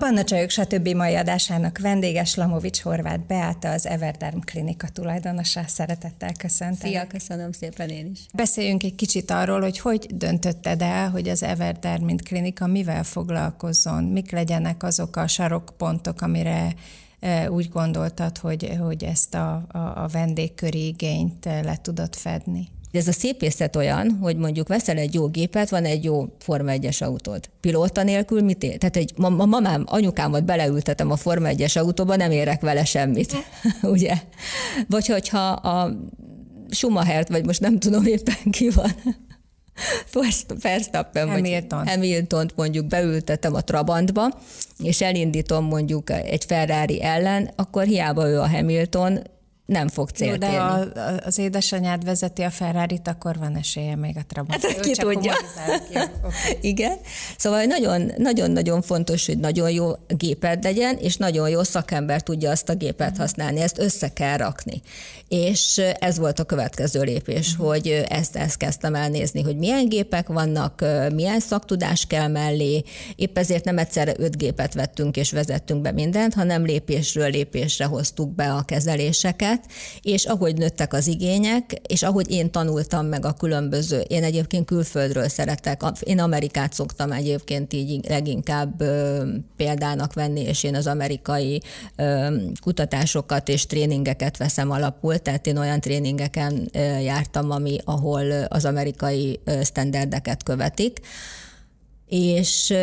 A Csajok stb. mai adásának vendéges Lamovics Horváth Beáta, az Everderm Klinika tulajdonosa. Szeretettel köszöntelek. Szia, köszönöm szépen én is. Beszéljünk egy kicsit arról, hogy hogy döntötted el, hogy az Everderm mint klinika mivel foglalkozzon, mik legyenek azok a sarokpontok, amire e, úgy gondoltad, hogy, hogy ezt a, a, a vendégköri igényt e, le tudod fedni? De ez a szépészet olyan, hogy mondjuk veszel egy jó gépet, van egy jó Forma 1-es autód. Pilóta nélkül mit ér? Tehát egy ma, ma mamám, anyukámat beleültetem a Forma 1-es autóba, nem érek vele semmit, ugye? Vagy hogyha a Schumachert, vagy most nem tudom éppen ki van, Verstappen vagy Hamilton. t mondjuk beültetem a Trabantba, és elindítom mondjuk egy Ferrari ellen, akkor hiába ő a Hamilton, nem fog célt de érni. A, az édesanyád vezeti a ferrari akkor van esélye még a Trabant. Hát, ki tudja. Okay. Igen. Szóval nagyon-nagyon fontos, hogy nagyon jó géped legyen, és nagyon jó szakember tudja azt a gépet uh-huh. használni, ezt össze kell rakni. És eh, ez volt a következő lépés, uh-huh. hogy eh, ezt, ezt kezdtem elnézni, hogy milyen gépek vannak, eh, milyen szaktudás kell mellé, épp ezért nem egyszerre öt gépet vettünk és vezettünk be mindent, hanem lépésről lépésre hoztuk be a kezeléseket, lett, és ahogy nőttek az igények, és ahogy én tanultam meg a különböző, én egyébként külföldről szeretek, én Amerikát szoktam egyébként így leginkább példának venni, és én az amerikai kutatásokat és tréningeket veszem alapul, tehát én olyan tréningeken jártam, ami, ahol az amerikai sztenderdeket követik és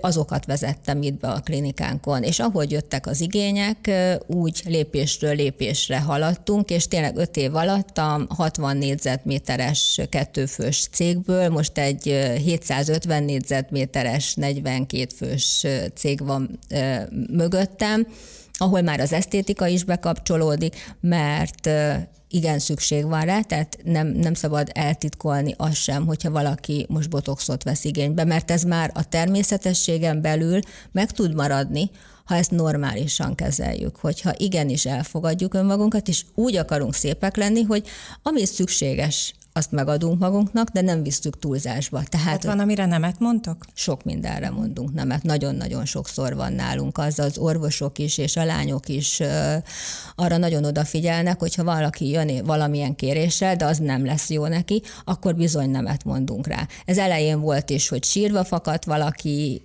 azokat vezettem itt be a klinikánkon. És ahogy jöttek az igények, úgy lépésről lépésre haladtunk, és tényleg öt év alatt a 60 négyzetméteres kettőfős cégből most egy 750 négyzetméteres 42 fős cég van mögöttem, ahol már az esztétika is bekapcsolódik, mert igen szükség van rá, tehát nem, nem szabad eltitkolni azt sem, hogyha valaki most botoxot vesz igénybe, mert ez már a természetességen belül meg tud maradni, ha ezt normálisan kezeljük, hogyha igenis elfogadjuk önmagunkat, és úgy akarunk szépek lenni, hogy ami szükséges azt megadunk magunknak, de nem visztük túlzásba. Tehát hát van, amire nemet mondtok? Sok mindenre mondunk nemet. Nagyon-nagyon sokszor van nálunk az, az orvosok is, és a lányok is arra nagyon odafigyelnek, hogyha valaki jön valamilyen kéréssel, de az nem lesz jó neki, akkor bizony nemet mondunk rá. Ez elején volt is, hogy sírva fakadt valaki,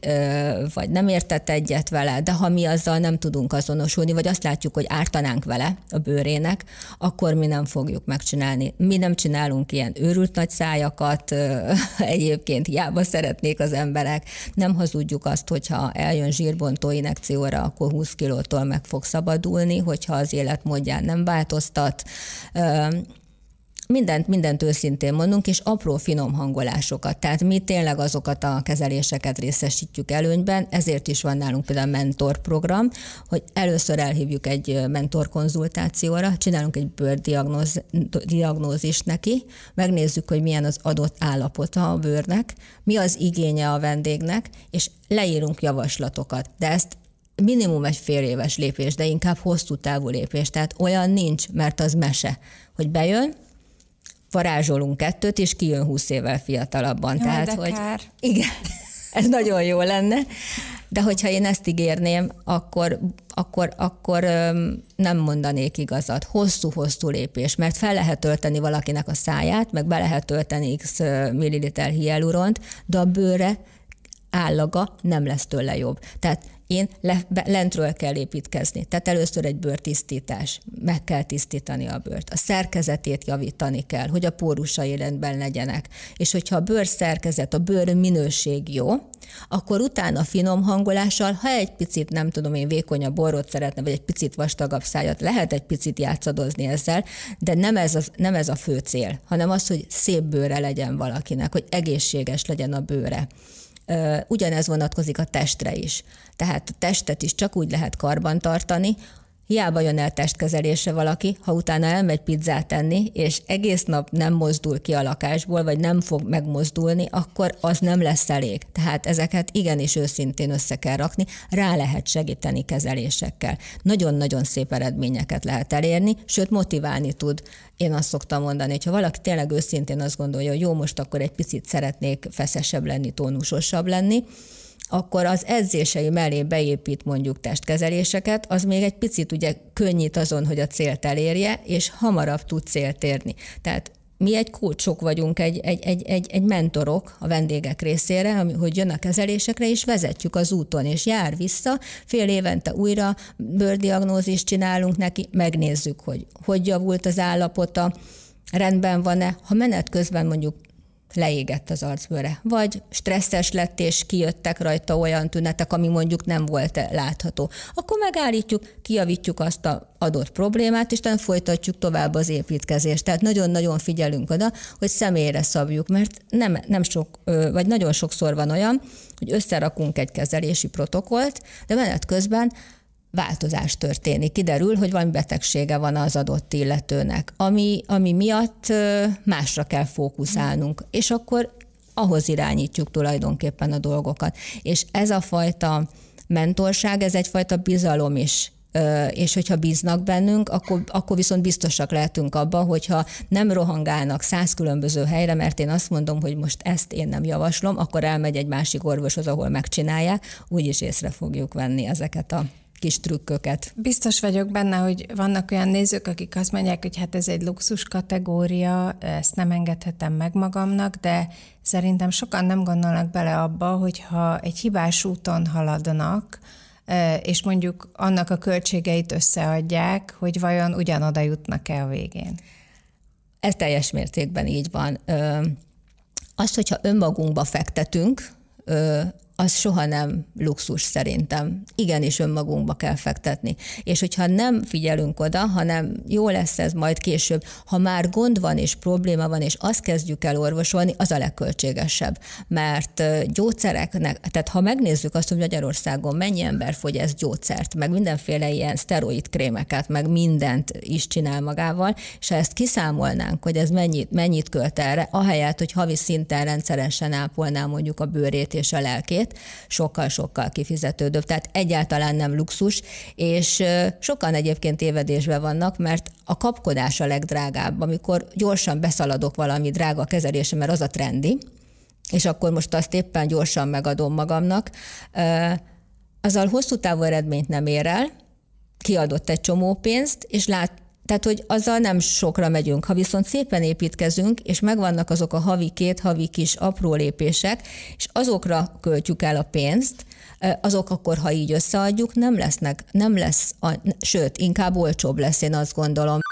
vagy nem értett egyet vele, de ha mi azzal nem tudunk azonosulni, vagy azt látjuk, hogy ártanánk vele a bőrének, akkor mi nem fogjuk megcsinálni. Mi nem csinálunk ilyen őrült nagy szájakat, egyébként hiába szeretnék az emberek. Nem hazudjuk azt, hogyha eljön zsírbontó inekcióra, akkor 20 kilótól meg fog szabadulni, hogyha az életmódján nem változtat mindent, mindent őszintén mondunk, és apró finom hangolásokat. Tehát mi tényleg azokat a kezeléseket részesítjük előnyben, ezért is van nálunk például mentorprogram, hogy először elhívjuk egy mentorkonzultációra, csinálunk egy bőrdiagnózist neki, megnézzük, hogy milyen az adott állapota a bőrnek, mi az igénye a vendégnek, és leírunk javaslatokat. De ezt minimum egy fél éves lépés, de inkább hosszú távú lépés. Tehát olyan nincs, mert az mese, hogy bejön, varázsolunk kettőt, és kijön húsz évvel fiatalabban. Jaj, Tehát, de hogy kár. Igen, ez nagyon jó lenne. De hogyha én ezt ígérném, akkor, akkor, akkor nem mondanék igazat. Hosszú-hosszú lépés, mert fel lehet tölteni valakinek a száját, meg be lehet tölteni x milliliter hialuront, de a bőre állaga nem lesz tőle jobb. Tehát én le, be, lentről kell építkezni. Tehát először egy bőrtisztítás, meg kell tisztítani a bőrt. A szerkezetét javítani kell, hogy a pórusai rendben legyenek. És hogyha a bőr szerkezet, a bőr minőség jó, akkor utána finom hangolással, ha egy picit, nem tudom én, vékonyabb borot szeretne, vagy egy picit vastagabb szájat, lehet egy picit játszadozni ezzel, de nem ez a, nem ez a fő cél, hanem az, hogy szép bőre legyen valakinek, hogy egészséges legyen a bőre Ugyanez vonatkozik a testre is. Tehát a testet is csak úgy lehet karbantartani, Hiába jön el testkezelése valaki, ha utána elmegy pizzát enni, és egész nap nem mozdul ki a lakásból, vagy nem fog megmozdulni, akkor az nem lesz elég. Tehát ezeket igenis őszintén össze kell rakni, rá lehet segíteni kezelésekkel. Nagyon-nagyon szép eredményeket lehet elérni, sőt motiválni tud. Én azt szoktam mondani, hogy ha valaki tényleg őszintén azt gondolja, hogy jó, most akkor egy picit szeretnék feszesebb lenni, tónusosabb lenni, akkor az edzései mellé beépít mondjuk testkezeléseket, az még egy picit ugye könnyít azon, hogy a célt elérje, és hamarabb tud célt érni. Tehát mi egy kulcsok vagyunk, egy, egy, egy, egy, egy mentorok a vendégek részére, ami hogy jön a kezelésekre, és vezetjük az úton, és jár vissza, fél évente újra bőrdiagnózist csinálunk neki, megnézzük, hogy hogy javult az állapota, rendben van-e. Ha menet közben mondjuk leégett az arcbőre. Vagy stresszes lett, és kijöttek rajta olyan tünetek, ami mondjuk nem volt látható. Akkor megállítjuk, kijavítjuk azt a adott problémát, és nem folytatjuk tovább az építkezést. Tehát nagyon-nagyon figyelünk oda, hogy személyre szabjuk, mert nem, nem sok, vagy nagyon sokszor van olyan, hogy összerakunk egy kezelési protokolt, de menet közben változás történik. Kiderül, hogy valami betegsége van az adott illetőnek, ami, ami miatt másra kell fókuszálnunk, és akkor ahhoz irányítjuk tulajdonképpen a dolgokat. És ez a fajta mentorság, ez egyfajta bizalom is és hogyha bíznak bennünk, akkor, akkor viszont biztosak lehetünk abban, hogyha nem rohangálnak száz különböző helyre, mert én azt mondom, hogy most ezt én nem javaslom, akkor elmegy egy másik orvoshoz, ahol megcsinálják, úgyis észre fogjuk venni ezeket a kis trükköket. Biztos vagyok benne, hogy vannak olyan nézők, akik azt mondják, hogy hát ez egy luxus kategória, ezt nem engedhetem meg magamnak, de szerintem sokan nem gondolnak bele abba, hogyha egy hibás úton haladnak, és mondjuk annak a költségeit összeadják, hogy vajon ugyanoda jutnak-e a végén. Ez teljes mértékben így van. Azt, hogyha önmagunkba fektetünk, az soha nem luxus szerintem. Igenis önmagunkba kell fektetni. És hogyha nem figyelünk oda, hanem jó lesz ez majd később, ha már gond van és probléma van, és azt kezdjük el orvosolni, az a legköltségesebb. Mert gyógyszereknek, tehát ha megnézzük azt, hogy Magyarországon mennyi ember fogy ez gyógyszert, meg mindenféle ilyen szteroid krémeket, meg mindent is csinál magával, és ha ezt kiszámolnánk, hogy ez mennyit, mennyit költ erre, ahelyett, hogy havi szinten rendszeresen ápolná mondjuk a bőrét és a lelkét, árét sokkal-sokkal kifizetődőbb. Tehát egyáltalán nem luxus, és sokan egyébként évedésben vannak, mert a kapkodás a legdrágább, amikor gyorsan beszaladok valami drága kezelésre, mert az a trendi, és akkor most azt éppen gyorsan megadom magamnak, azzal hosszú távú eredményt nem ér el, kiadott egy csomó pénzt, és lát, tehát, hogy azzal nem sokra megyünk. Ha viszont szépen építkezünk, és megvannak azok a havi két, havi kis apró lépések, és azokra költjük el a pénzt, azok akkor, ha így összeadjuk, nem lesznek, nem lesz, a, sőt, inkább olcsóbb lesz, én azt gondolom.